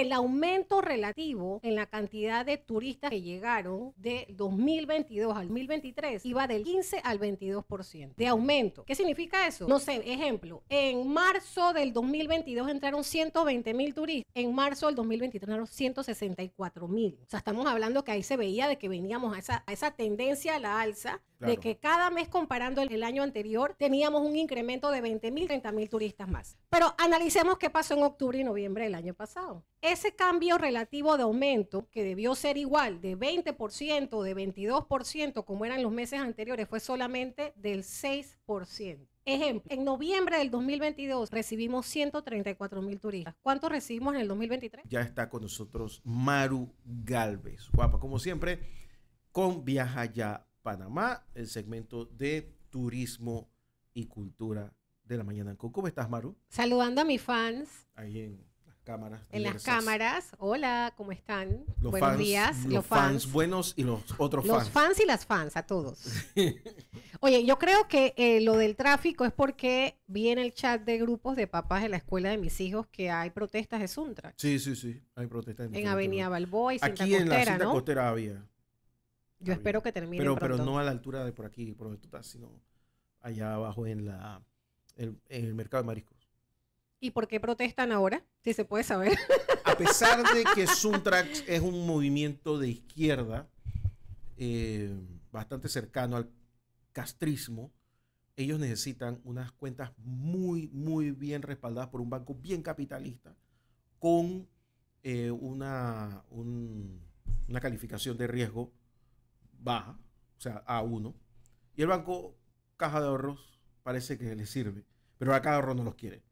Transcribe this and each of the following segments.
el aumento relativo en la cantidad de turistas que llegaron de 2022 al 2023 iba del 15 al 22% de aumento. ¿Qué significa eso? No sé, ejemplo, en marzo del 2022 entraron 120 mil turistas, en marzo del 2023 entraron 164 mil. O sea, estamos hablando que ahí se veía de que veníamos a esa, a esa tendencia a la alza, de que cada mes comparando el, el año anterior teníamos un incremento de 20 mil, 30 mil turistas más. Pero analicemos qué pasó en octubre y noviembre del año pasado ese cambio relativo de aumento, que debió ser igual de 20%, de 22%, como eran los meses anteriores, fue solamente del 6%. Ejemplo, en noviembre del 2022 recibimos 134 mil turistas. ¿Cuántos recibimos en el 2023? Ya está con nosotros Maru Galvez. Guapa, como siempre, con Viaja Ya Panamá, el segmento de turismo y cultura de la mañana. ¿Cómo estás, Maru? Saludando a mis fans. Ahí en cámaras. En las cámaras. Hola, ¿cómo están? Buenos días. Los, fans, buenos y los otros fans. Los fans y las fans, a todos. Oye, yo creo que eh, lo del tráfico es porque vi en el chat de grupos de papás de la escuela de mis hijos que hay protestas de Suntra. Sí, sí, sí. Hay protestas en, Avenida Balboa y Cinta Aquí en la Costera había. Yo espero que termine pero, Pero no a la altura de por aquí, por donde tú estás, sino allá abajo en la en, en el mercado de mariscos. ¿Y por qué protestan ahora? Sí, se puede saber. A pesar de que Suntrax es un movimiento de izquierda eh, bastante cercano al castrismo, ellos necesitan unas cuentas muy, muy bien respaldadas por un banco bien capitalista con eh, una, una calificación de riesgo baja, o sea, A1. Y el banco Caja de Ahorros parece que les sirve, pero a Caja de Ahorros no los quiere.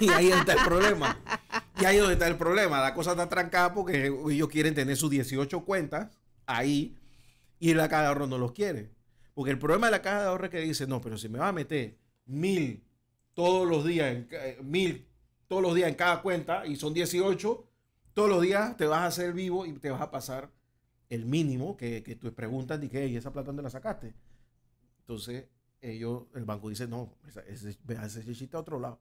Y ahí está el problema. Y ahí donde está el problema. La cosa está trancada porque ellos quieren tener sus 18 cuentas ahí y la caja de ahorro no los quiere. Porque el problema de la caja de ahorro es que dice, no, pero si me va a meter mil todos los días, en, eh, mil todos los días en cada cuenta y son 18, todos los días te vas a hacer vivo y te vas a pasar el mínimo que, tú preguntas y que, ¿y esa plata dónde la sacaste? Entonces, ellos, el banco dice, no, ese, ese, ese a otro lado.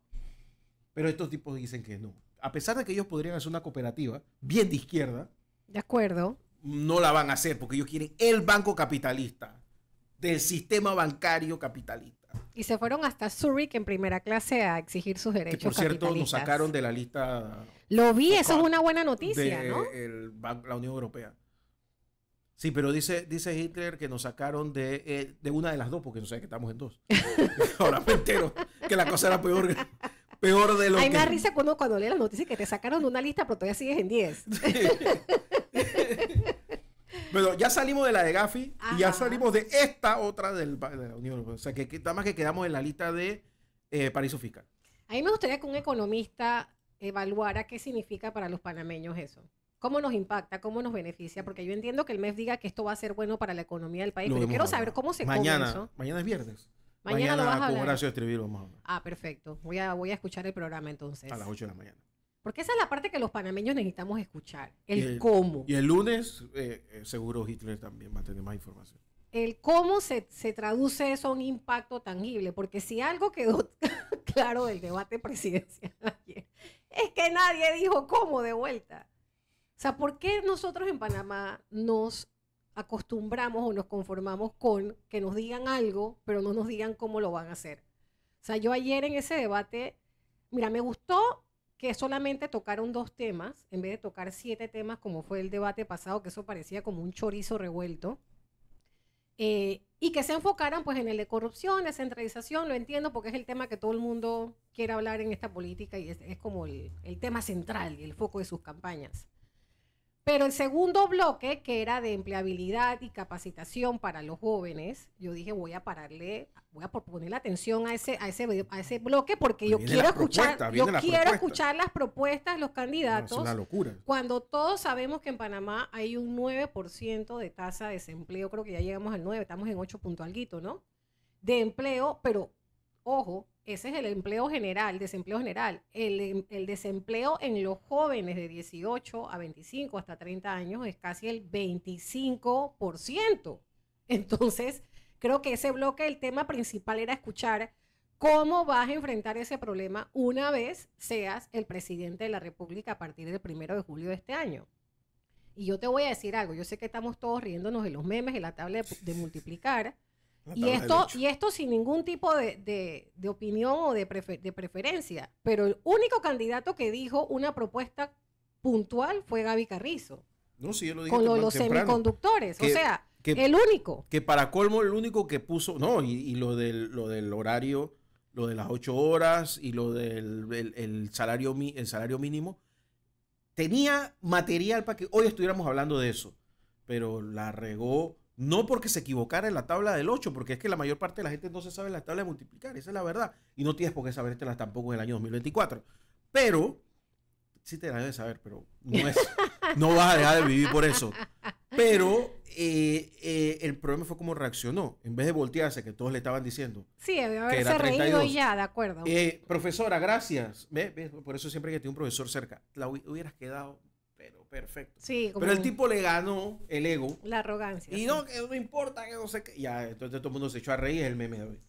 Pero estos tipos dicen que no. A pesar de que ellos podrían hacer una cooperativa bien de izquierda. De acuerdo. No la van a hacer porque ellos quieren el banco capitalista, del sistema bancario capitalista. Y se fueron hasta Zurich en primera clase a exigir sus derechos. por cierto, nos sacaron de la lista. Lo vi, eso es una buena noticia, ¿no? la Unión Europea. Sí, pero dice, Hitler que nos sacaron eh, de, una de las dos, porque no sé que estamos en dos. Ahora me entero que la cosa era peor. Peor de lo que... Hay más risa cuando, cuando lees la noticia que te sacaron de una lista, pero todavía sigues en 10. Bueno ya salimos de la de Gafi y ya salimos de esta otra de la Unión Europea. O sea, que, nada más que quedamos en la lista de eh, paraíso fiscal. A mí me gustaría que un economista evaluara qué significa para los panameños eso. ¿Cómo nos impacta? ¿Cómo nos beneficia? Porque yo entiendo que el MEF diga que esto va a ser bueno para la economía del país, Pero pero quiero saber cómo se mañana, come eso. Mañana es viernes. Mañana, lo vas a Ah, perfecto. Voy a, escuchar el programa entonces. A las 8 de la mañana. Porque esa es la parte que los panameños necesitamos escuchar, el, cómo. Y el lunes eh, eh, seguro Hitler también va a tener más información. El cómo se, se traduce eso a un impacto tangible, porque si algo quedó claro del debate presidencial ayer, es que nadie dijo cómo de vuelta. O sea, ¿por qué nosotros en Panamá nos acostumbramos o nos conformamos con que nos digan algo, pero no nos digan cómo lo van a hacer. O sea, yo ayer en ese debate, mira, me gustó que solamente tocaron dos temas, en vez de tocar siete temas como fue el debate pasado, que eso parecía como un chorizo revuelto, eh, y que se enfocaran pues en el de corrupción, descentralización, lo entiendo porque es el tema que todo el mundo quiere hablar en esta política y es, como el, el tema central y el foco de sus campañas. Pero el segundo bloque, que era de empleabilidad y capacitación para los jóvenes, yo dije, voy a pararle, voy a ponerle atención a ese, a ese, bloque porque yo quiero escuchar, yo quiero escuchar las propuestas los candidatos. es una locura. Cuando todos sabemos que en Panamá hay un 9% de tasa de desempleo, creo que ya llegamos al 9, estamos en 8 punto alguito, ¿no? De empleo, pero ojo, ese es el empleo general, desempleo general. El, em, desempleo en los jóvenes de 18 a 25 hasta 30 años es casi el 25%. Entonces, creo que ese bloque, el tema principal era escuchar cómo vas a enfrentar ese problema una vez seas el presidente de la República a partir del primero de julio de este año. Y yo te voy a decir algo, yo sé que estamos todos riéndonos de los memes, de la tabla de multiplicar, y esto, y esto sin ningún tipo de, opinión o de, preferencia. Pero el único candidato que dijo una propuesta puntual fue Gaby Carrizo. No, sí, yo lo dije con los semiconductores. o sea, el único. Que para colmo, el único que puso. No, y, lo, del, lo del horario, lo de las ocho horas y lo del salario, salario mínimo. Tenía material para que hoy estuviéramos hablando de eso. Pero la regó no porque se equivocara en la tabla del 8, porque es que la mayor parte de la gente no se sabe la tabla de multiplicar, esa es la verdad. Y no tienes por qué saber la tampoco en el año 2024. Pero, sí te la de saber, pero no es. no vas a dejar de vivir por eso. Pero eh, eh, el problema fue cómo reaccionó. En vez de voltearse, que todos le estaban diciendo. Sí, debió haberse reído ya, de acuerdo. Eh, profesora, gracias. Por eso siempre que tiene un profesor cerca, la hubieras quedado pero perfecto. Sí, pero el tipo le ganó el ego. La arrogancia. Y no, que no importa, que no sé Ya, entonces todo el mundo se echó a reír, el meme de hoy.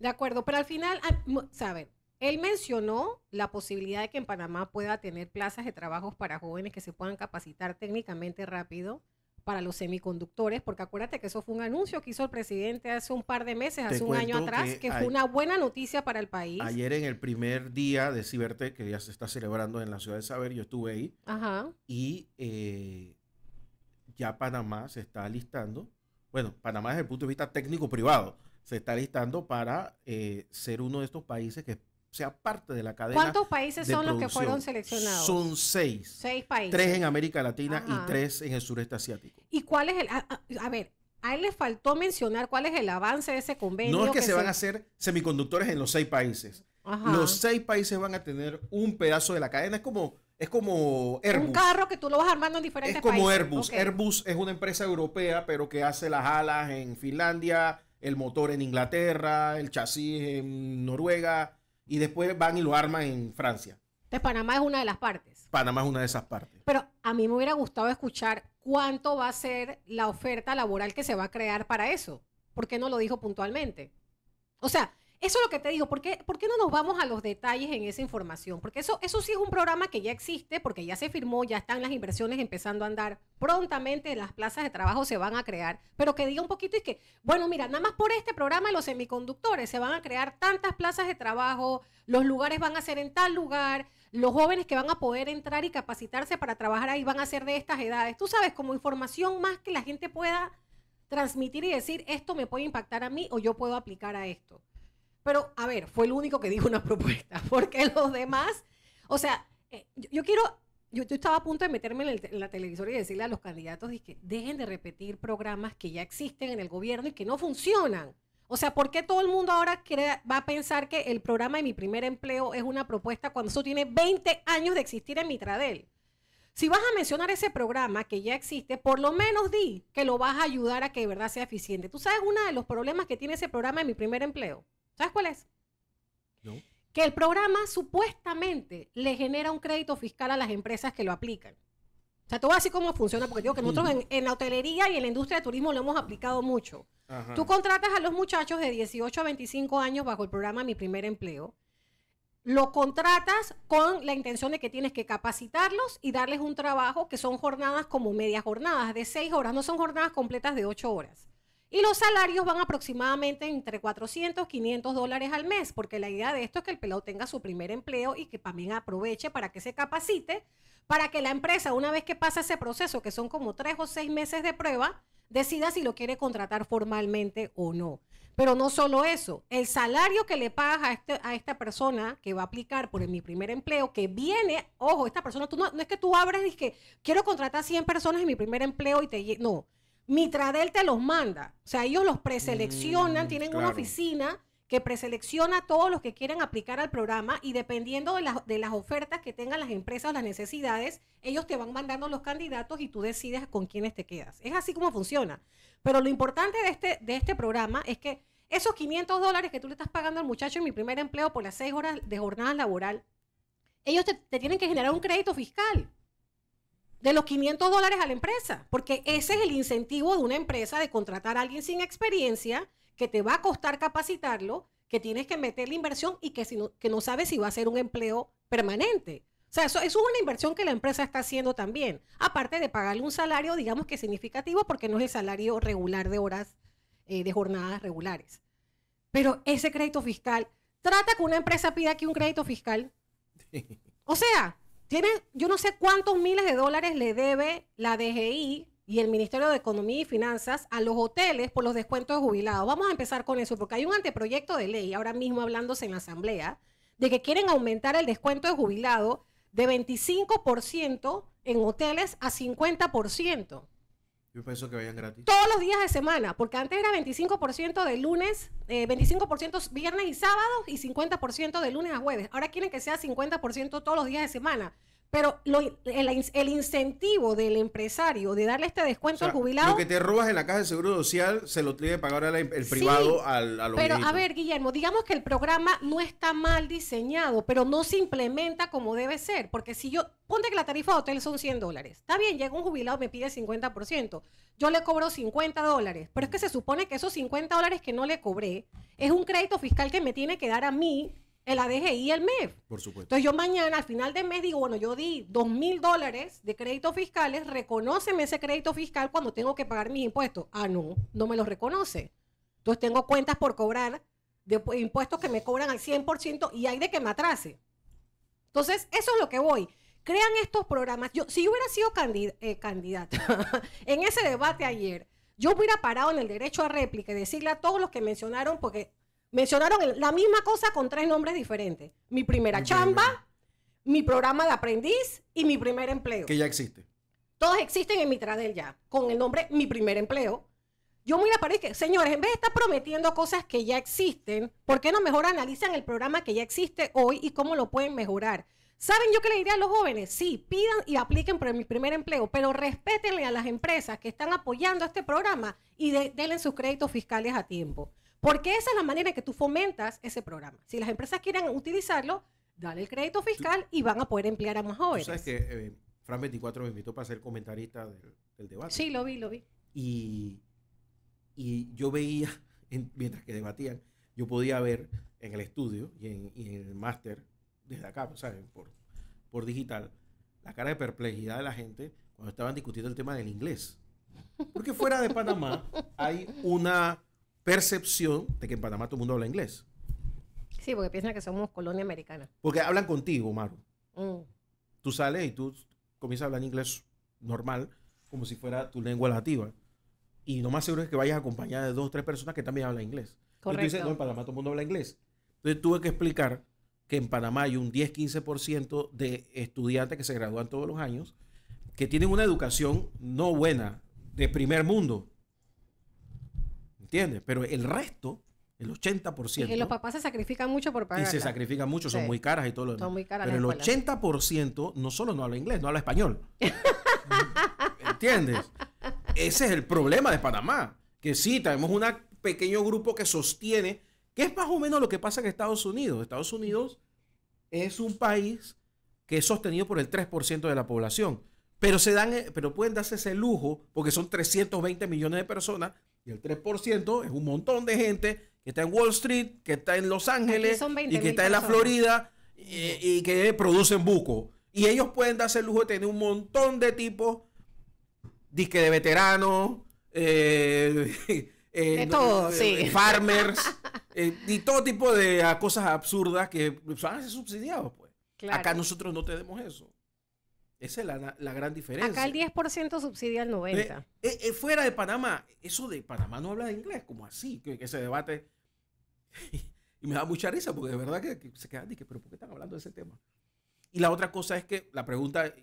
De acuerdo, pero al final, ah, ¿saben? Él mencionó la posibilidad de que en Panamá pueda tener plazas de trabajos para jóvenes que se puedan capacitar técnicamente rápido para los semiconductores, porque acuérdate que eso fue un anuncio que hizo el presidente hace un par de meses, hace un año atrás, que, fue una buena noticia para el país. Ayer en el primer día de Cibertech, que ya se está celebrando en la ciudad de Saber, yo estuve ahí, Ajá. y eh, ya Panamá se está listando, bueno, Panamá desde el punto de vista técnico privado, se está listando para eh, ser uno de estos países que o sea parte de la cadena. ¿Cuántos países son los que fueron seleccionados? Son seis. Seis países. Tres en América Latina y tres en el sureste asiático. ¿Y cuál es el.? A, ver. A él le faltó mencionar cuál es el avance de ese convenio. No es que, se, van a hacer semiconductores en los seis países. Los seis países van a tener un pedazo de la cadena. Es como, es como Airbus. Un carro que tú lo vas armando en diferentes países. Es como Airbus. Airbus es una empresa europea, pero que hace las alas en Finlandia, el motor en Inglaterra, el chasis en Noruega, y después van y lo arman en Francia. Entonces Panamá es una de las partes. Panamá es una de esas partes. Pero a mí me hubiera gustado escuchar cuánto va a ser la oferta laboral que se va a crear para eso. ¿Por qué no lo dijo puntualmente? O sea, eso es lo que te digo, ¿por qué, no nos vamos a los detalles en esa información? Porque eso, eso sí es un programa que ya existe, porque ya se firmó, ya están las inversiones empezando a andar, prontamente las plazas de trabajo se van a crear, pero que diga un poquito y que, bueno, mira, nada más por este programa los semiconductores se van a crear tantas plazas de trabajo, los lugares van a ser en tal lugar, los jóvenes que van a poder entrar y capacitarse para trabajar ahí van a ser de estas edades. Tú sabes, como información más que la gente pueda transmitir y decir, esto me puede impactar a mí o yo puedo aplicar a esto. Pero, a ver, fue el único que dijo una propuesta, porque los demás, o sea, eh, yo, quiero, yo, estaba a punto de meterme en, la televisora y decirle a los candidatos que dejen de repetir programas que ya existen en el gobierno y que no funcionan. O sea, ¿por qué todo el mundo ahora va a pensar que el programa de mi primer empleo es una propuesta cuando eso tiene 20 años de existir en Mitradel? Si vas a mencionar ese programa que ya existe, por lo menos di que lo vas a ayudar a que de verdad sea eficiente. ¿Tú sabes uno de los problemas que tiene ese programa de mi primer empleo? ¿Sabes cuál es? Que el programa supuestamente le genera un crédito fiscal a las empresas que lo aplican. O sea, todo así como funciona, porque digo que nosotros en, la hotelería y en la industria de turismo lo hemos aplicado mucho. Tú contratas a los muchachos de 18 a 25 años bajo el programa Mi Primer Empleo. Lo contratas con la intención de que tienes que capacitarlos y darles un trabajo que son jornadas como medias jornadas de seis horas, no son jornadas completas de ocho horas. Y los salarios van aproximadamente entre 400 500 dólares al mes, porque la idea de esto es que el pelado tenga su primer empleo y que también aproveche para que se capacite, para que la empresa, una vez que pasa ese proceso, que son como tres o seis meses de prueba, decida si lo quiere contratar formalmente o no. Pero no solo eso, el salario que le pagas a, este, esta persona que va a aplicar por mi primer empleo, que viene, ojo, esta persona, tú no, es que tú abres y que quiero contratar 100 personas en mi primer empleo y te... No, Mitradel te los manda. O sea, ellos los preseleccionan, mm, tienen una oficina que preselecciona a todos los que quieren aplicar al programa y dependiendo de, las ofertas que tengan las empresas o las necesidades, ellos te van mandando los candidatos y tú decides con quiénes te quedas. Es así como funciona. Pero lo importante de este, de este programa es que esos 500 dólares que tú le estás pagando al muchacho en mi primer empleo por las seis horas de jornada laboral, ellos te, te tienen que generar un crédito fiscal de los 500 dólares a la empresa, porque ese es el incentivo de una empresa de contratar a alguien sin experiencia, que te va a costar capacitarlo, que tienes que meter la inversión y que, no, que no sabes si va a ser un empleo permanente. O sea, eso, es una inversión que la empresa está haciendo también, aparte de pagarle un salario, digamos que significativo, porque no es el salario regular de horas, eh, de jornadas regulares. Pero ese crédito fiscal, trata que una empresa pida aquí un crédito fiscal. O sea, yo no sé cuántos miles de dólares le debe la DGI y el Ministerio de Economía y Finanzas a los hoteles por los descuentos de jubilados. Vamos a empezar con eso, porque hay un anteproyecto de ley ahora mismo hablándose en la Asamblea de que quieren aumentar el descuento de jubilado de 25% en hoteles a 50%. Yo pienso que vayan gratis. Todos los días de semana, porque antes era 25% de lunes, 25% eh, viernes y sábados y 50% de lunes a jueves. Ahora quieren que sea 50% todos los días de semana. Pero el, incentivo del empresario de darle este descuento al jubilado. Lo que te robas en la caja de seguro social se lo tiene que pagar em, el privado al, Pero a ver, Guillermo, digamos que el programa no está mal diseñado, pero no se implementa como debe ser. Porque si yo. Ponte que la tarifa de hotel son 100 dólares. Está bien, llega un jubilado, me pide 50%. Yo le cobro 50 dólares. Pero es que se supone que esos 50 dólares que no le cobré es un crédito fiscal que me tiene que dar a mí el ADGI y el MEF. Por supuesto. Entonces yo mañana, al final del mes, digo, bueno, yo di dos mil dólares de créditos fiscales, reconoceme ese crédito fiscal cuando tengo que pagar mis impuestos. Ah, no, no me lo reconoce. Entonces tengo cuentas por cobrar de impuestos que me cobran al 100% y hay de que me atrase. Entonces, eso es lo que voy. Crean estos programas. Yo, si yo hubiera sido eh, candidata en ese debate ayer, yo hubiera parado en el derecho a réplica y decirle a todos los que mencionaron, porque Mencionaron la misma cosa con tres nombres diferentes. Mi primera chamba, mi programa de aprendiz y mi primer empleo. Que ya existe. Todos existen en Mitradel ya, con el nombre Mi primer empleo. Yo me parece que, señores, en vez de estar prometiendo cosas que ya existen, ¿por qué no mejor analizan el programa que ya existe hoy y cómo lo pueden mejorar? ¿Saben yo qué le diría a los jóvenes? Sí, pidan y apliquen por mi primer empleo, pero respétenle a las empresas que están apoyando este programa y denle sus créditos fiscales a tiempo. Porque esa es la manera en que tú fomentas ese programa. Si las empresas quieren utilizarlo, dale el crédito fiscal y van a poder emplear a más jóvenes. ¿Sabes que eh, Fran 24 me invitó para ser comentarista del, debate? Sí, lo vi, lo vi. Y, yo veía, mientras que debatían, yo podía ver en el estudio y en, el máster, desde acá, Por, por digital, la cara de perplejidad de la gente cuando estaban discutiendo el tema del inglés. Porque fuera de Panamá hay una percepción de que en Panamá todo el mundo habla inglés. Sí, porque piensan que somos colonia americana. Porque hablan contigo, Maru. Mm. Tú sales y tú comienzas a hablar inglés normal, como si fuera tu lengua nativa. Y lo más seguro es que vayas acompañada de dos o tres personas que también hablan inglés. Correcto. Y tú dices, no, en Panamá todo el mundo habla inglés. Entonces tuve que explicar que en Panamá hay un 10-15% de estudiantes que se gradúan todos los años que tienen una educación no buena, de primer mundo. ¿Entiendes? Pero el resto, el 80%. Y los papás se sacrifican mucho por pagar. Y se sacrifican mucho, son muy caras y todo lo demás. Son muy caras. Pero el 80% no solo no habla inglés, no habla español. ¿Entiendes? Ese es el problema de Panamá. Que sí, tenemos un pequeño grupo que sostiene, que es más o menos lo que pasa en Estados Unidos. Estados Unidos es un país que es sostenido por el 3% de la población. Pero, se dan, pero pueden darse ese lujo, porque son 320 millones de personas, y el 3% es un montón de gente que está en Wall Street, que está en Los Ángeles y que está en la Florida y, que producen buco. Y ellos pueden darse el lujo de tener un montón de tipos, disque de veteranos, eh, eh, de eh, farmers y todo tipo de cosas absurdas que son subsidiados. Pues. Acá nosotros no tenemos eso. Esa es la, gran diferencia. Acá el 10% subsidia al 90%. Eh, eh, eh, fuera de Panamá, eso de Panamá no habla de inglés, como así, que, se ese debate. y me da mucha risa, porque de verdad que, se quedan, dije, pero ¿por qué están hablando de ese tema? Y la otra cosa es que la pregunta,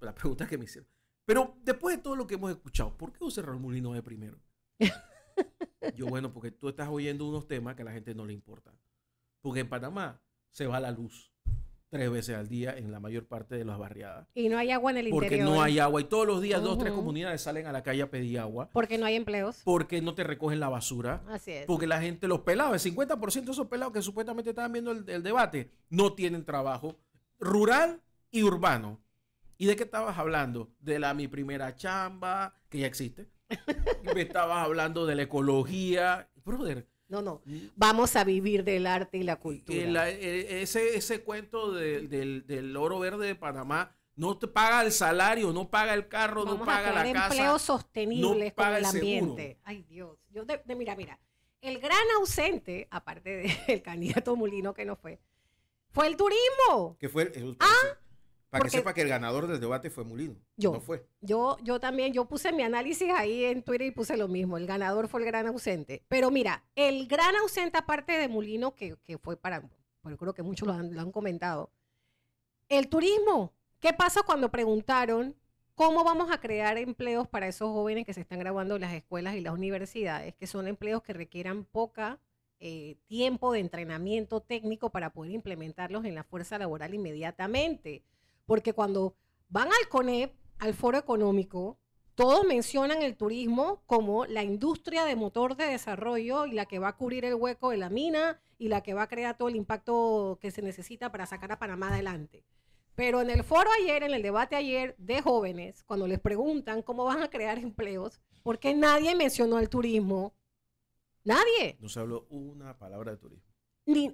la pregunta que me hicieron. Pero después de todo lo que hemos escuchado, ¿por qué José Raúl Molino de primero? Yo, bueno, porque tú estás oyendo unos temas que a la gente no le importa. Porque en Panamá se va la luz tres veces al día en la mayor parte de las barriadas. Y no hay agua en el interior. Porque no hay agua. Y todos los días dos, tres comunidades salen a la calle a pedir agua. Porque no hay empleos. Porque no te recogen la basura. Así es. Porque la gente, los pelados, el 50% de esos pelados que supuestamente estaban viendo el, debate, no tienen trabajo rural y urbano. ¿Y de qué estabas hablando? De la mi primera chamba, que ya existe. Me estabas hablando de la ecología. Brother, no, no. Mm. Vamos a vivir del arte y la cultura. E, ese, ese cuento del, oro verde de Panamá no te paga el salario, no paga el carro, no paga la casa. empleos sostenibles no paga con el, ambiente. Ay, Dios. Yo de, mira, mira. El gran ausente, aparte del candidato Mulino que no fue, fue el turismo. Que fue ¿Ah? Para que sepa que el ganador del debate fue Mulino. Yo. No fue. Yo, yo también, yo puse mi análisis ahí en Twitter y puse lo mismo. El ganador fue el gran ausente. Pero mira, el gran ausente, aparte de Mulino, que, fue para. yo creo que muchos lo han, comentado. El turismo. ¿Qué pasa cuando preguntaron cómo vamos a crear empleos para esos jóvenes que se están graduando en las escuelas y las universidades, que son empleos que requieran poca eh, tiempo de entrenamiento técnico para poder implementarlos en la fuerza laboral inmediatamente? porque cuando van al CONEP, al foro económico, todos mencionan el turismo como la industria de motor de desarrollo y la que va a cubrir el hueco de la mina y la que va a crear todo el impacto que se necesita para sacar a Panamá adelante. Pero en el foro ayer, en el debate ayer de jóvenes, cuando les preguntan cómo van a crear empleos, porque nadie mencionó el turismo? Nadie. No se habló una palabra de turismo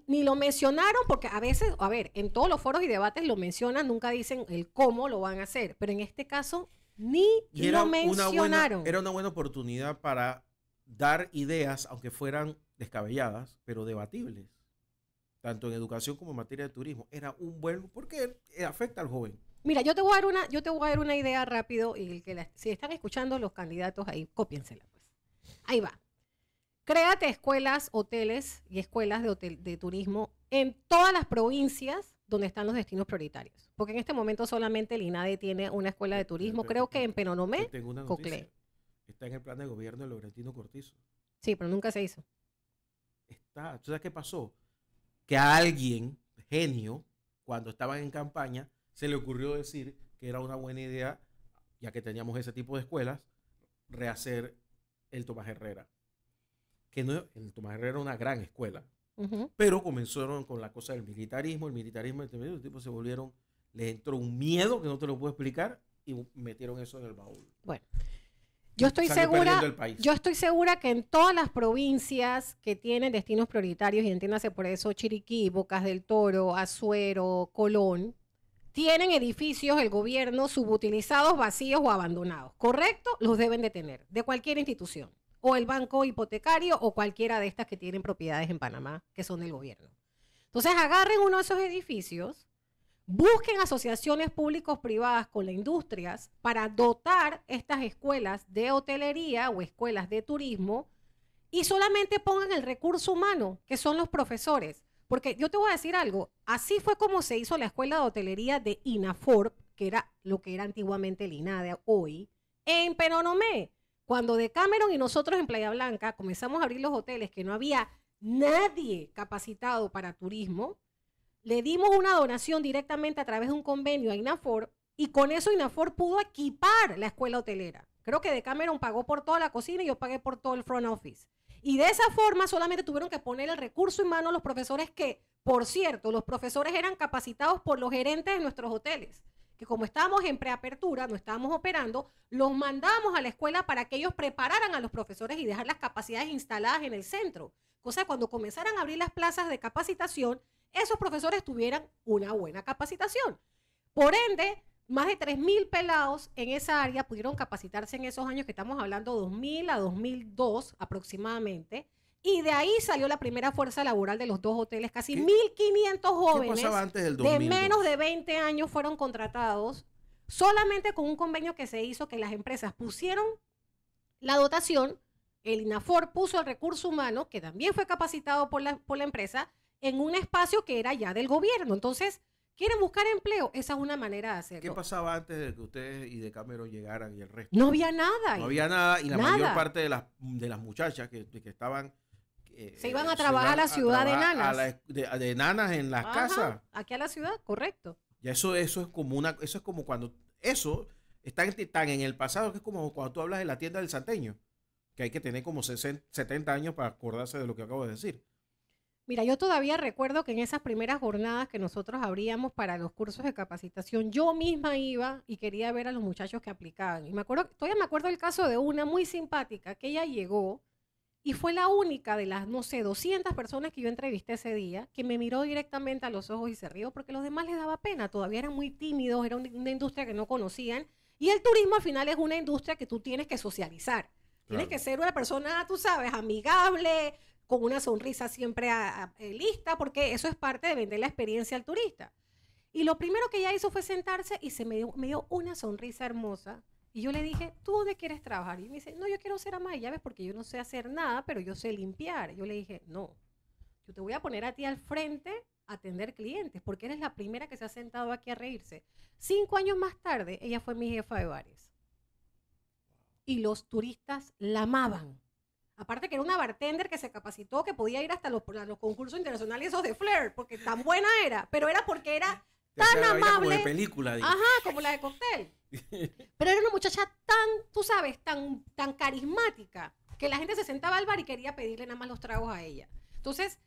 ni, lo mencionaron porque a veces, a ver, en todos los foros y debates lo mencionan, nunca dicen el cómo lo van a hacer, pero en este caso ni lo mencionaron. era una buena oportunidad para dar ideas, aunque fueran descabelladas, pero debatibles, tanto en educación como en materia de turismo. Era un buen, porque afecta al joven. Mira, yo te voy a dar una, yo te voy a dar una idea rápido y el que si están escuchando los candidatos ahí, cópiensela pues. Ahí va. Créate escuelas, hoteles y escuelas de, de turismo en todas las provincias donde están los destinos prioritarios. Porque en este momento solamente el INADE tiene una escuela de turismo, creo que en Penonomé, Coclé. Está en el plan de gobierno de Laurentino Cortizo. Sí, pero nunca se hizo. Está. sabes qué pasó? Que a alguien, genio, cuando estaban en campaña, se le ocurrió decir que era una buena idea, ya que teníamos ese tipo de escuelas, rehacer el Tomás Herrera que no, el Tomás era una gran escuela, pero comenzaron con la cosa del militarismo, el militarismo, el los tipos se volvieron, les entró un miedo que no te lo puedo explicar y metieron eso en el baúl. Bueno. Yo estoy, segura, yo estoy segura que en todas las provincias que tienen destinos prioritarios, y entiéndase por eso Chiriquí, Bocas del Toro, Azuero, Colón, tienen edificios el gobierno subutilizados, vacíos o abandonados. ¿Correcto? Los deben de tener, de cualquier institución o el banco hipotecario o cualquiera de estas que tienen propiedades en Panamá que son del gobierno. Entonces agarren uno de esos edificios, busquen asociaciones públicos privadas con las industrias para dotar estas escuelas de hotelería o escuelas de turismo y solamente pongan el recurso humano, que son los profesores. Porque yo te voy a decir algo, así fue como se hizo la escuela de hotelería de INAFORP, que era lo que era antiguamente el INADE hoy, en Peronomé. Cuando Cameron y nosotros en Playa Blanca comenzamos a abrir los hoteles, que no había nadie capacitado para turismo, le dimos una donación directamente a través de un convenio a INAFOR y con eso INAFOR pudo equipar la escuela hotelera. Creo que Cameron pagó por toda la cocina y yo pagué por todo el front office. Y de esa forma solamente tuvieron que poner el recurso en mano los profesores que, por cierto, los profesores eran capacitados por los gerentes de nuestros hoteles que como estábamos en preapertura, no estábamos operando, los mandamos a la escuela para que ellos prepararan a los profesores y dejar las capacidades instaladas en el centro. Cosa que cuando comenzaran a abrir las plazas de capacitación, esos profesores tuvieran una buena capacitación. Por ende, más de 3.000 pelados en esa área pudieron capacitarse en esos años que estamos hablando, 2000 a 2002 aproximadamente. Y de ahí salió la primera fuerza laboral de los dos hoteles. Casi 1.500 jóvenes de menos de 20 años fueron contratados solamente con un convenio que se hizo que las empresas pusieron la dotación, el INAFOR puso el recurso humano, que también fue capacitado por la, por la empresa, en un espacio que era ya del gobierno. Entonces, ¿Quieren buscar empleo? Esa es una manera de hacerlo. ¿Qué pasaba antes de que ustedes y de Camero llegaran y el resto? No había nada. No había nada y la mayor parte de las, de las muchachas que, que, estaban eh, se eh, iban a trabajar a la ciudad de nanas. la, de, de, nanas en las casas. Aquí a la ciudad, correcto. Ya eso, eso es como una, eso es como cuando, eso está tan en el pasado que es como cuando tú hablas de la tienda del santeño, que hay que tener como 70 años para acordarse de lo que acabo de decir. Mira, yo todavía recuerdo que en esas primeras jornadas que nosotros abríamos para los cursos de capacitación, yo misma iba y quería ver a los muchachos que aplicaban. Y me acuerdo, todavía me acuerdo el caso de una muy simpática que ella llegó y fue la única de las, no sé, 200 personas que yo entrevisté ese día que me miró directamente a los ojos y se rió porque los demás les daba pena, todavía eran muy tímidos, era una industria que no conocían. Y el turismo al final es una industria que tú tienes que socializar. Tienes que ser una persona, tú sabes, amigable, con una sonrisa siempre eh, lista, porque eso es parte de vender la experiencia al turista. Y lo primero que ella hizo fue sentarse y se me me dio una sonrisa hermosa y yo le dije, ¿tú dónde quieres trabajar? Y me dice, no, yo quiero ser ama de llaves porque yo no sé hacer nada, pero yo sé limpiar. Yo le dije, no, yo te voy a poner a ti al frente a atender clientes porque eres la primera que se ha sentado aquí a reírse. Cinco años más tarde, ella fue mi jefa de bares. Y los turistas la amaban. Aparte que era una bartender que se capacitó, que podía ir hasta los, los concursos internacionales esos de flair, porque tan buena era, pero era porque era tan amable. Como de película, Ajá, como la de cóctel. Pero era una muchacha tan, tú sabes, tan, tan carismática que la gente se sentaba al bar y quería pedirle nada más los tragos a ella. Entonces,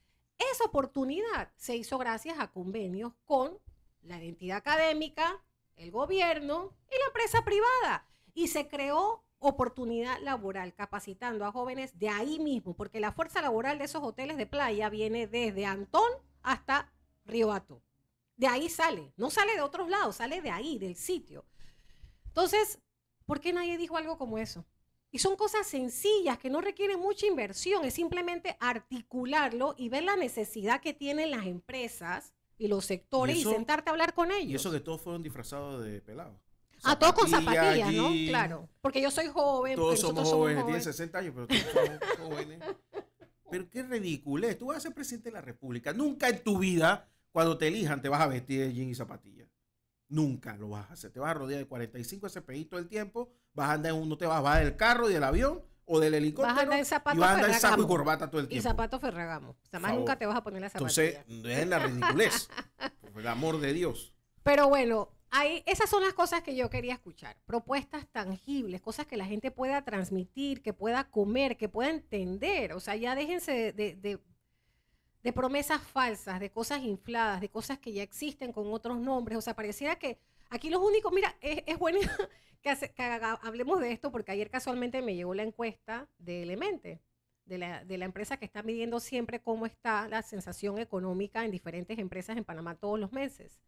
esa oportunidad se hizo gracias a convenios con la identidad académica, el gobierno y la empresa privada. Y se creó oportunidad laboral, capacitando a jóvenes de ahí mismo, porque la fuerza laboral de esos hoteles de playa viene desde Antón hasta Río de ahí sale, no sale de otros lados, sale de ahí, del sitio. Entonces, ¿por qué nadie dijo algo como eso? Y son cosas sencillas que no requieren mucha inversión, es simplemente articularlo y ver la necesidad que tienen las empresas y los sectores y, sentarte a hablar con ellos. Y eso que todos fueron disfrazados de pelado. a ah, todos con zapatillas, ¿no? Claro. Porque yo soy joven. Todos pues, somos jóvenes, tienen 60 años, pero todos somos jóvenes. Pero qué ridículo. Eh, tú vas a ser presidente de la República. Nunca en tu vida cuando te elijan, te vas a vestir de jean y zapatillas. Nunca lo vas a hacer. Te vas a rodear de 45 SPI todo el tiempo. Vas a andar en uno, te vas, bajar del carro y del avión o del helicóptero. Vas a andar en zapato y corbata todo el tiempo. Y zapato ferragamo. nunca te vas a poner la zapatilla. Entonces, es la ridiculez. por el amor de Dios. Pero bueno, esas son las cosas que yo quería escuchar. Propuestas tangibles, cosas que la gente pueda transmitir, que pueda comer, que pueda entender. O sea, ya déjense de de promesas falsas, de cosas infladas, de cosas que ya existen con otros nombres. O sea, pareciera que aquí los únicos, mira, es, bueno que, hablemos de esto porque ayer casualmente me llegó la encuesta de Elemente, de la, de la empresa que está midiendo siempre cómo está la sensación económica en diferentes empresas en Panamá todos los meses.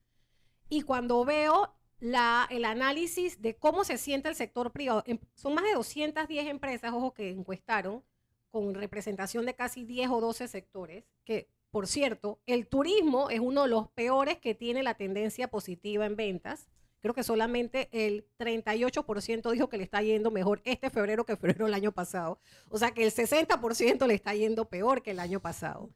Y cuando veo el análisis de cómo se siente el sector privado. Em, son más de 210 empresas, ojo, que encuestaron con representación de casi 10 o 12 sectores, que por cierto, el turismo es uno de los peores que tiene la tendencia positiva en ventas. Creo que solamente el 38% dijo que le está yendo mejor este febrero que febrero del año pasado. O sea que el 60% le está yendo peor que el año pasado.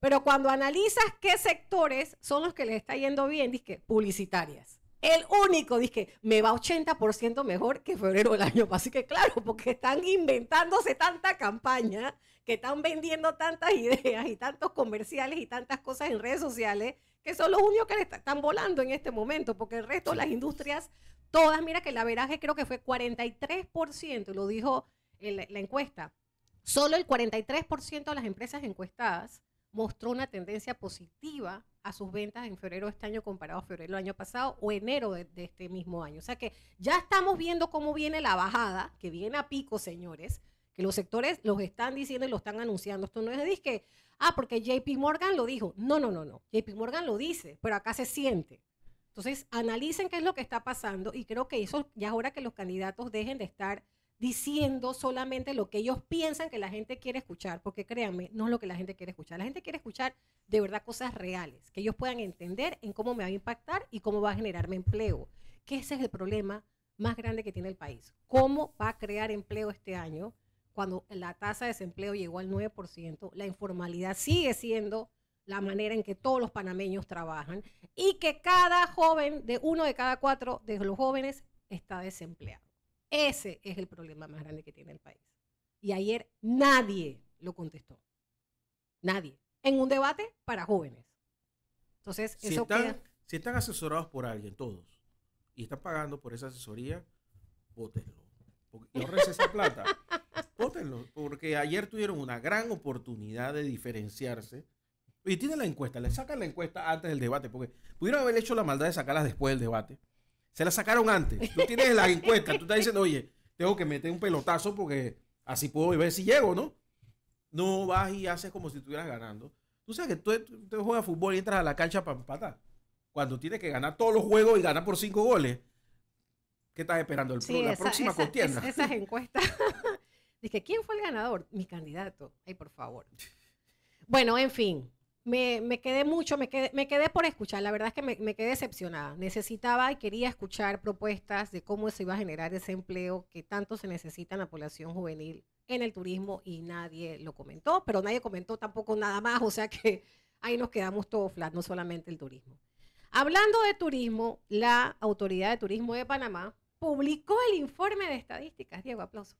Pero cuando analizas qué sectores son los que le está yendo bien, dice publicitarias el único, dije, me va 80% mejor que febrero del año pasado. Así que claro, porque están inventándose tanta campaña, que están vendiendo tantas ideas y tantos comerciales y tantas cosas en redes sociales, que son los únicos que le están volando en este momento, porque el resto de las industrias, todas, mira que el averaje creo que fue 43%, lo dijo la encuesta, solo el 43% de las empresas encuestadas mostró una tendencia positiva a sus ventas en febrero de este año comparado a febrero del año pasado o enero de, este mismo año. O sea que ya estamos viendo cómo viene la bajada, que viene a pico, señores, que los sectores los están diciendo y lo están anunciando. Esto no es de que, ah, porque JP Morgan lo dijo. No, no, no, no. JP Morgan lo dice, pero acá se siente. Entonces, analicen qué es lo que está pasando y creo que eso ya es hora que los candidatos dejen de estar diciendo solamente lo que ellos piensan que la gente quiere escuchar, porque créanme, no es lo que la gente quiere escuchar. La gente quiere escuchar de verdad cosas reales, que ellos puedan entender en cómo me va a impactar y cómo va a generarme empleo, que ese es el problema más grande que tiene el país. ¿Cómo va a crear empleo este año cuando la tasa de desempleo llegó al 9%, la informalidad sigue siendo la manera en que todos los panameños trabajan y que cada joven, de uno de cada cuatro de los jóvenes, está desempleado? Ese es el problema más grande que tiene el país. Y ayer nadie lo contestó. Nadie. En un debate para jóvenes. Entonces, si están, Si están asesorados por alguien, todos, y están pagando por esa asesoría, vótenlo. Y esa plata. Pótenlo. Porque ayer tuvieron una gran oportunidad de diferenciarse. Y tienen la encuesta, le sacan la encuesta antes del debate, porque pudieron haber hecho la maldad de sacarlas después del debate. Se la sacaron antes. Tú tienes la encuesta, tú estás diciendo, oye, tengo que meter un pelotazo porque así puedo ver si llego, ¿no? No vas y haces como si estuvieras ganando. Tú sabes que tú, juegas fútbol y entras a la cancha para empatar. Cuando tienes que ganar todos los juegos y ganar por cinco goles, ¿qué estás esperando? El, la próxima contienda. esas encuestas. Dije, ¿quién fue el ganador? Mi candidato. Ay, por favor. Bueno, en fin me, quedé mucho, me quedé, me quedé por escuchar, la verdad es que me, me, quedé decepcionada. Necesitaba y quería escuchar propuestas de cómo se iba a generar ese empleo que tanto se necesita en la población juvenil en el turismo y nadie lo comentó, pero nadie comentó tampoco nada más, o sea que ahí nos quedamos todos flat, no solamente el turismo. Hablando de turismo, la Autoridad de Turismo de Panamá publicó el informe de estadísticas, Diego, aplauso,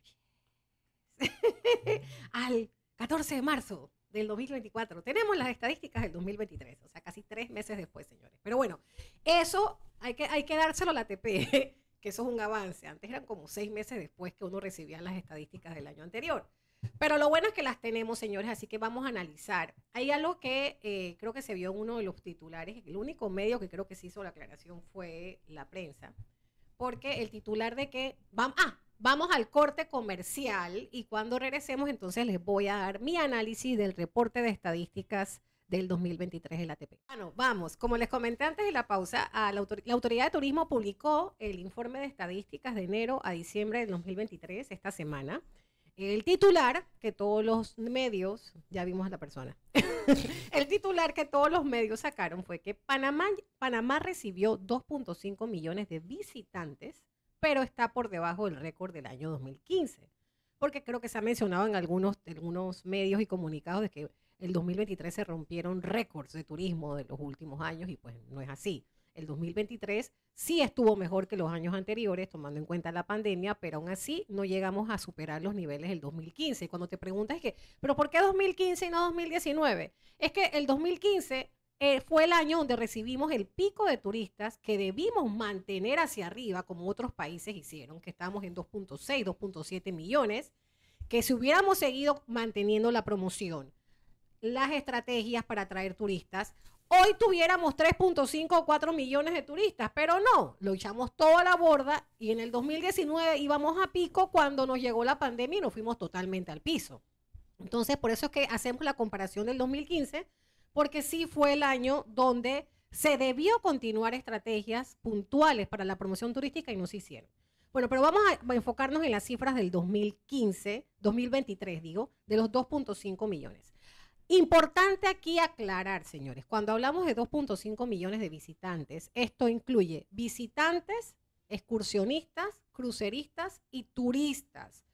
al 14 de marzo del 2024. Tenemos las estadísticas del 2023, o sea, casi tres meses después, señores. Pero bueno, eso hay que, hay que dárselo a la TP que eso es un avance. Antes eran como seis meses después que uno recibía las estadísticas del año anterior. Pero lo bueno es que las tenemos, señores, así que vamos a analizar. Hay algo que eh, creo que se vio en uno de los titulares, el único medio que creo que se hizo la aclaración fue la prensa, porque el titular de que, vamos, ah, Vamos al corte comercial y cuando regresemos entonces les voy a dar mi análisis del reporte de estadísticas del 2023 del ATP. Bueno, vamos, como les comenté antes de la pausa, la, Autoridad de Turismo publicó el informe de estadísticas de enero a diciembre del 2023, esta semana. El titular que todos los medios, ya vimos a la persona, el titular que todos los medios sacaron fue que Panamá, Panamá recibió 2.5 millones de visitantes pero está por debajo del récord del año 2015, porque creo que se ha mencionado en algunos, algunos medios y comunicados de que el 2023 se rompieron récords de turismo de los últimos años y pues no es así. El 2023 sí estuvo mejor que los años anteriores, tomando en cuenta la pandemia, pero aún así no llegamos a superar los niveles del 2015. Cuando te preguntas que, ¿pero por qué 2015 y no 2019? Es que el 2015 eh, fue el año donde recibimos el pico de turistas que debimos mantener hacia arriba, como otros países hicieron, que estábamos en 2.6, 2.7 millones, que si hubiéramos seguido manteniendo la promoción, las estrategias para atraer turistas, hoy tuviéramos 3.5 o 4 millones de turistas, pero no, lo echamos todo a la borda y en el 2019 íbamos a pico cuando nos llegó la pandemia y nos fuimos totalmente al piso. Entonces, por eso es que hacemos la comparación del 2015 porque sí fue el año donde se debió continuar estrategias puntuales para la promoción turística y no se hicieron. Bueno, pero vamos a enfocarnos en las cifras del 2015, 2023, digo, de los 2.5 millones. Importante aquí aclarar, señores, cuando hablamos de 2.5 millones de visitantes, esto incluye visitantes, excursionistas, cruceristas y turistas.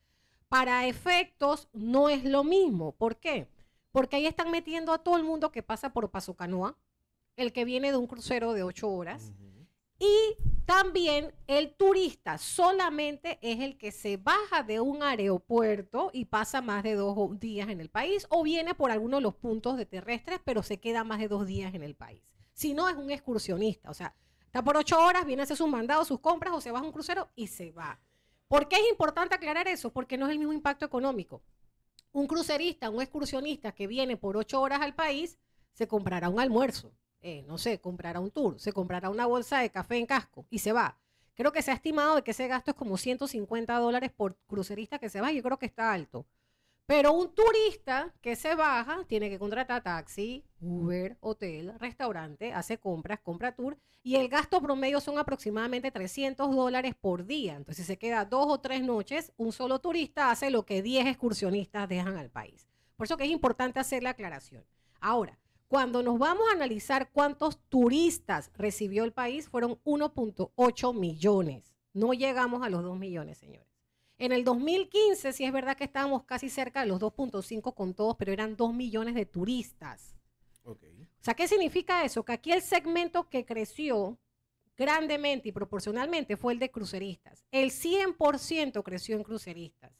Para efectos no es lo mismo. ¿Por qué? Porque ahí están metiendo a todo el mundo que pasa por Paso Canoa, el que viene de un crucero de ocho horas. Y también el turista solamente es el que se baja de un aeropuerto y pasa más de dos días en el país o viene por alguno de los puntos de terrestres, pero se queda más de dos días en el país. Si no, es un excursionista. O sea, está por ocho horas, viene a hacer sus mandados, sus compras o se baja un crucero y se va. ¿Por qué es importante aclarar eso? Porque no es el mismo impacto económico un crucerista, un excursionista que viene por ocho horas al país, se comprará un almuerzo, eh, no sé, comprará un tour, se comprará una bolsa de café en casco y se va. Creo que se ha estimado de que ese gasto es como 150 dólares por crucerista que se va. Yo creo que está alto. Pero un turista que se baja tiene que contratar taxi, Uber, hotel, restaurante, hace compras, compra tour y el gasto promedio son aproximadamente 300 dólares por día. Entonces, si se queda dos o tres noches, un solo turista hace lo que 10 excursionistas dejan al país. Por eso que es importante hacer la aclaración. Ahora, cuando nos vamos a analizar cuántos turistas recibió el país, fueron 1.8 millones. No llegamos a los 2 millones, señores. En el 2015 sí es verdad que estábamos casi cerca de los 2.5 con todos, pero eran 2 millones de turistas. O sea, ¿qué significa eso? Que aquí el segmento que creció grandemente y proporcionalmente fue el de cruceristas. El 100% creció en cruceristas,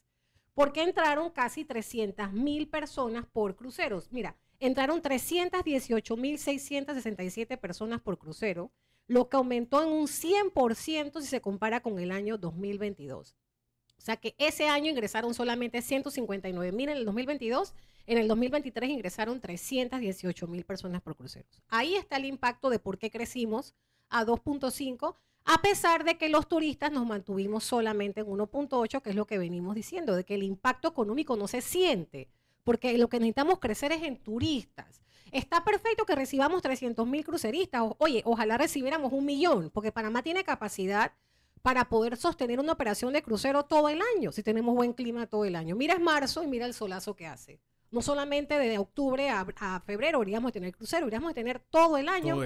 porque entraron casi 300 mil personas por cruceros. Mira, entraron 318.667 personas por crucero, lo que aumentó en un 100% si se compara con el año 2022. O sea que ese año ingresaron solamente 159 mil en el 2022, en el 2023 ingresaron 318 mil personas por cruceros. Ahí está el impacto de por qué crecimos a 2.5, a pesar de que los turistas nos mantuvimos solamente en 1.8, que es lo que venimos diciendo, de que el impacto económico no se siente porque lo que necesitamos crecer es en turistas. Está perfecto que recibamos 300 mil cruceristas. Oye, ojalá recibiéramos un millón, porque Panamá tiene capacidad para poder sostener una operación de crucero todo el año, si tenemos buen clima todo el año. Mira es marzo y mira el solazo que hace. No solamente desde octubre a, febrero deberíamos tener crucero, deberíamos tener todo el año.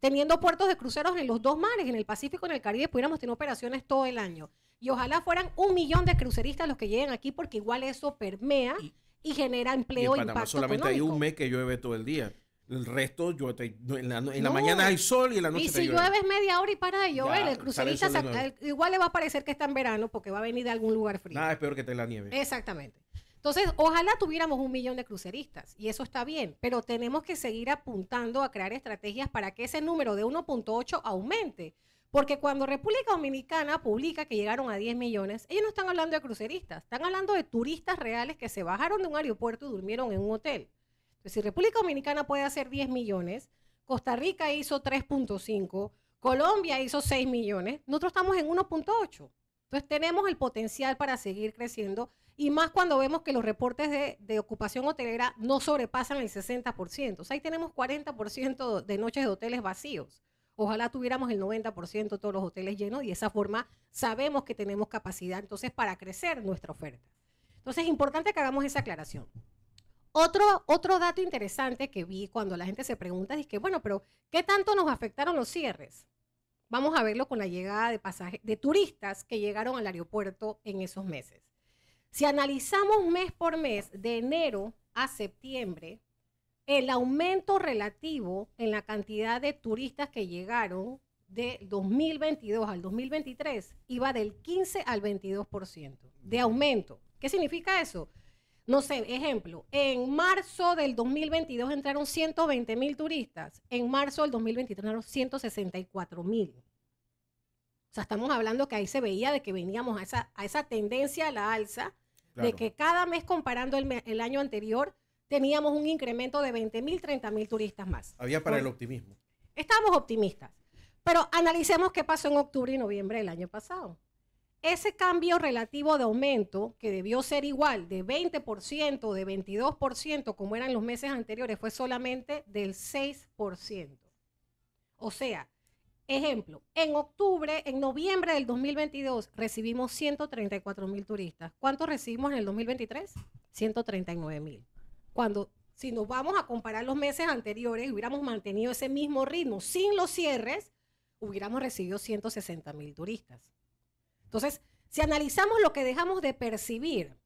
Teniendo puertos de cruceros en los dos mares, en el Pacífico y en el Caribe, pudiéramos tener operaciones todo el año. Y ojalá fueran un millón de cruceristas los que lleguen aquí, porque igual eso permea y, genera empleo. Y en e Panamá solamente hay un mes que llueve todo el día. El resto, yo en la, mañana hay sol y en la noche Y si llueves media hora y para de llover, el crucerista igual le va a parecer que está en verano porque va a venir de algún lugar frío. Nada es peor que te la nieve. Exactamente. Entonces, ojalá tuviéramos un millón de cruceristas y eso está bien, pero tenemos que seguir apuntando a crear estrategias para que ese número de 1.8 aumente. Porque cuando República Dominicana publica que llegaron a 10 millones, ellos no están hablando de cruceristas, están hablando de turistas reales que se bajaron de un aeropuerto y durmieron en un hotel. Pues si República Dominicana puede hacer 10 millones, Costa Rica hizo 3.5, Colombia hizo 6 millones, nosotros estamos en 1.8. Entonces tenemos el potencial para seguir creciendo y más cuando vemos que los reportes de, de ocupación hotelera no sobrepasan el 60%. O sea, ahí tenemos 40% de noches de hoteles vacíos. Ojalá tuviéramos el 90% de todos los hoteles llenos y de esa forma sabemos que tenemos capacidad entonces para crecer nuestra oferta. Entonces es importante que hagamos esa aclaración. Otro, otro dato interesante que vi cuando la gente se pregunta es que, bueno, pero ¿qué tanto nos afectaron los cierres? Vamos a verlo con la llegada de, de turistas que llegaron al aeropuerto en esos meses. Si analizamos mes por mes, de enero a septiembre, el aumento relativo en la cantidad de turistas que llegaron de 2022 al 2023 iba del 15 al 22% de aumento. ¿Qué significa eso? No sé, ejemplo, en marzo del 2022 entraron 120 mil turistas, en marzo del 2023 entraron 164 mil. O sea, estamos hablando que ahí se veía de que veníamos a esa, a esa tendencia a la alza, de que cada mes comparando el, año anterior teníamos un incremento de 20 mil, 30 mil turistas más. Había para el optimismo. Estábamos optimistas. Pero analicemos qué pasó en octubre y noviembre del año pasado ese cambio relativo de aumento, que debió ser igual de 20% o de 22%, como eran los meses anteriores, fue solamente del 6%. O sea, ejemplo, en octubre, en noviembre del 2022 recibimos 134 mil turistas. ¿Cuántos recibimos en el 2023? 139 mil. Cuando, si nos vamos a comparar los meses anteriores, hubiéramos mantenido ese mismo ritmo sin los cierres, hubiéramos recibido 160 mil turistas. Entonces, si analizamos lo que dejamos de percibir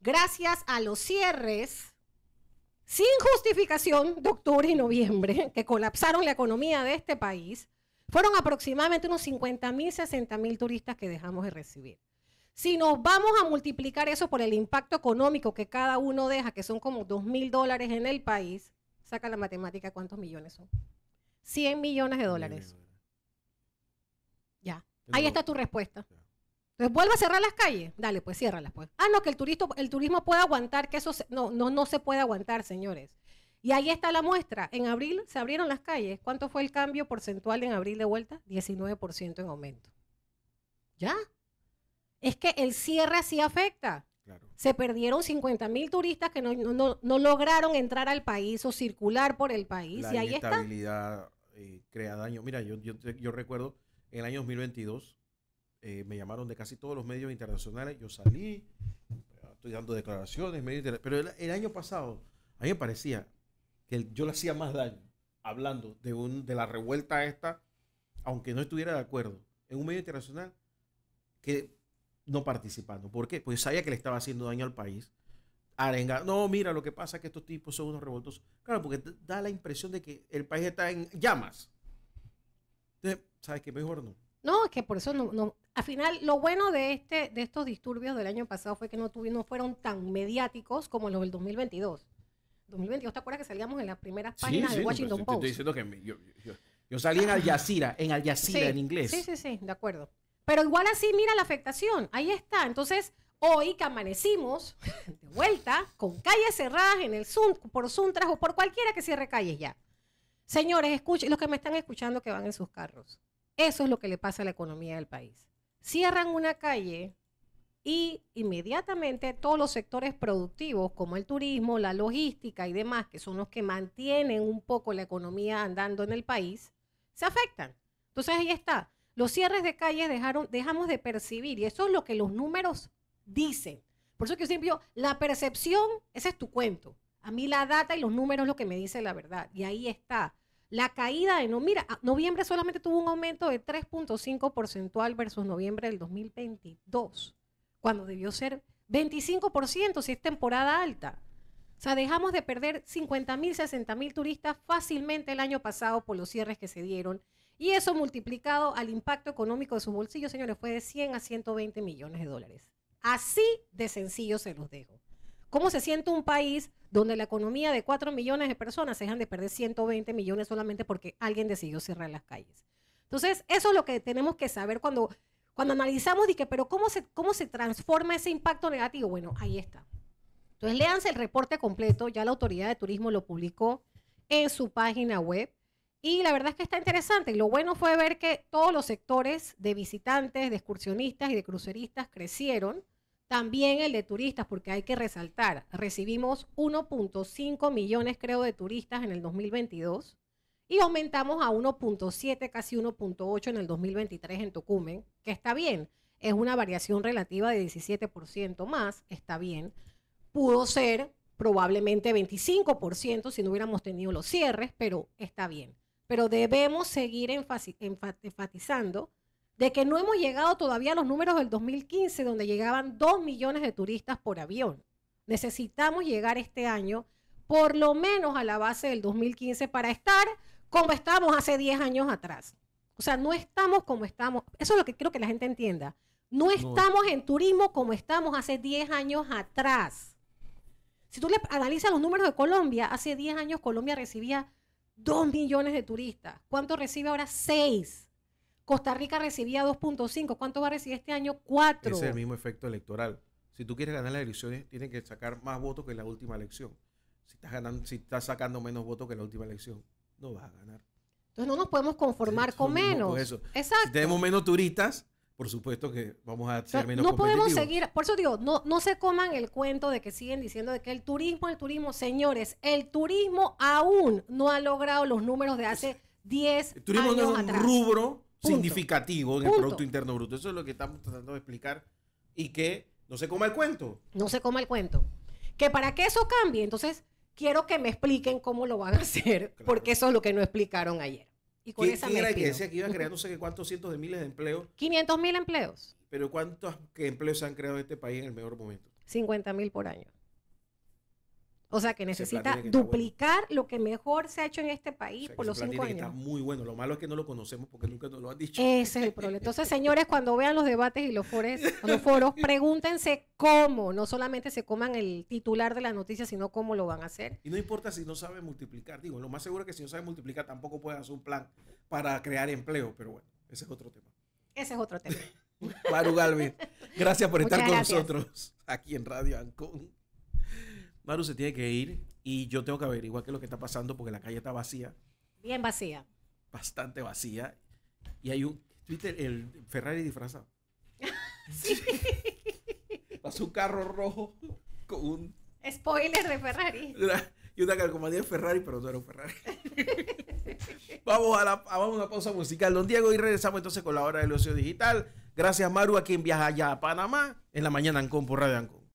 gracias a los cierres, sin justificación de octubre y noviembre, que colapsaron la economía de este país, fueron aproximadamente unos 50.000, mil, turistas que dejamos de recibir. Si nos vamos a multiplicar eso por el impacto económico que cada uno deja, que son como 2.000 mil dólares en el país, saca la matemática cuántos millones son. 100 millones de dólares. Ya. Ahí está tu respuesta. Entonces vuelva a cerrar las calles. Dale, pues ciérralas, pues. Ah, no, que el, el turismo pueda aguantar, que eso no, no, no se puede aguantar, señores. Y ahí está la muestra. En abril se abrieron las calles. ¿Cuánto fue el cambio porcentual en abril de vuelta? 19% en aumento. ¿Ya? Es que el cierre sí afecta. Se perdieron 50 mil turistas que no, lograron entrar al país o circular por el país. La y ahí está. La eh, crea daño. Mira, yo, yo, yo recuerdo en el año 2022 eh, me llamaron de casi todos los medios internacionales, yo salí, estoy dando declaraciones, pero el, año pasado a mí me parecía que yo le hacía más daño hablando de, un, de la revuelta esta, aunque no estuviera de acuerdo, en un medio internacional que no participando. ¿Por qué? Pues sabía que le estaba haciendo daño al país. Arenga, no, mira, lo que pasa es que estos tipos son unos revoltosos. Claro, porque da la impresión de que el país está en llamas. Entonces, ¿sabes qué? Mejor no. No, es que por eso no al final, lo bueno de, este, de estos disturbios del año pasado fue que no, tuvieron, no fueron tan mediáticos como los del 2022. 2022, ¿te acuerdas que salíamos en las primeras páginas del Washington Post? Estoy diciendo que yo, salí en Al Jazeera, en Al Jazeera en inglés. Sí, sí, sí, de acuerdo. Pero igual así, mira la afectación, ahí está. Entonces, hoy que amanecimos de vuelta con calles cerradas en el Zoom, por Suntras o por cualquiera que cierre calles ya. Señores, escuchen, los que me están escuchando que van en sus carros. Eso es lo que le pasa a la economía del país cierran una calle y inmediatamente todos los sectores productivos como el turismo, la logística y demás, que son los que mantienen un poco la economía andando en el país, se afectan. Entonces ahí está. Los cierres de calles dejaron, dejamos de percibir y eso es lo que los números dicen. Por eso que yo siempre digo, la percepción, ese es tu cuento. A mí la data y los números es lo que me dice la verdad. Y ahí está. La caída de no, mira, ah, noviembre solamente tuvo un aumento de 3.5 versus noviembre del 2022, cuando debió ser 25% si es temporada alta. O sea, dejamos de perder 50.000, mil, 60 mil turistas fácilmente el año pasado por los cierres que se dieron. Y eso multiplicado al impacto económico de su bolsillo, señores, fue de 100 a 120 millones de dólares. Así de sencillo se los dejo. ¿Cómo se siente un país donde la economía de 4 millones de personas se dejan de perder 120 millones solamente porque alguien decidió cerrar las calles? Entonces, eso es lo que tenemos que saber cuando, cuando analizamos y que, pero ¿cómo se, ¿cómo se transforma ese impacto negativo? Bueno, ahí está. Entonces, léanse el reporte completo, ya la Autoridad de Turismo lo publicó en su página web. Y la verdad es que está interesante. Lo bueno fue ver que todos los sectores de visitantes, de excursionistas y de cruceristas crecieron. También el de turistas, porque hay que resaltar, recibimos 1.5 millones, creo, de turistas en el 2022 y aumentamos a 1.7, casi 1.8 en el 2023 en Tocumen, que está bien, es una variación relativa de 17% más, está bien. Pudo ser probablemente 25% si no hubiéramos tenido los cierres, pero está bien. Pero debemos seguir enfatizando de que no hemos llegado todavía a los números del 2015, donde llegaban 2 millones de turistas por avión. Necesitamos llegar este año por lo menos a la base del 2015 para estar como estábamos hace 10 años atrás. O sea, no estamos como estamos. Eso es lo que quiero que la gente entienda. No estamos en turismo como estamos hace 10 años atrás. Si tú le analizas los números de Colombia, hace 10 años Colombia recibía 2 millones de turistas. ¿Cuánto recibe ahora? 6. Costa Rica recibía 2.5. ¿Cuánto va a recibir este año? 4. es el mismo efecto electoral. Si tú quieres ganar las elecciones, tienes que sacar más votos que en la última elección. Si estás, si estás sacando menos votos que en la última elección, no vas a ganar. Entonces no nos podemos conformar con menos. Exacto. Si tenemos menos turistas, por supuesto que vamos a ser menos No podemos seguir, por eso digo, no, no se coman el cuento de que siguen diciendo de que el turismo, el turismo, señores, el turismo aún no ha logrado los números de hace 10 años. El turismo no es un rubro significativo en el Producto Interno Bruto. Eso es lo que estamos tratando de explicar y que no se coma el cuento. No se coma el cuento. Que para que eso cambie, entonces quiero que me expliquen cómo lo van a hacer, porque eso es lo que no explicaron ayer. Y con esa ¿qué era que decía que iba creando sé que cuántos cientos de miles de empleos? 500 mil empleos. Pero ¿cuántos empleos se han creado en este país en el mejor momento? 50 mil por año. O sea, que necesita duplicar lo que mejor se ha hecho en este país por los cinco años. Está muy bueno. Lo malo es que no lo conocemos porque nunca nos lo han dicho. Ese es el problema. Entonces, señores, cuando vean los debates y los, foros, los foros, pregúntense cómo. No solamente se coman el titular de la noticia, sino cómo lo van a hacer. Y no importa si no sabe multiplicar. Digo, lo más seguro es que si no sabe multiplicar, tampoco puede hacer un plan para crear empleo. Pero bueno, ese es otro tema. Ese es otro tema. Maru Galvin, gracias por estar con nosotros aquí en Radio Ancón. Maru se tiene que ir y yo tengo que averiguar qué es lo que está pasando porque la calle está vacía. Bien vacía. Bastante vacía. Y hay un Twitter, el Ferrari disfrazado. sí. Pasó un carro rojo con un... Spoiler de Ferrari. y una calcomanía de Ferrari, pero no era un Ferrari. vamos, a la, ah, una pausa musical, don Diego, y regresamos entonces con la hora del ocio digital. Gracias, Maru, a quien viaja Ya a Panamá en la mañana Ancon por Radio Ancon.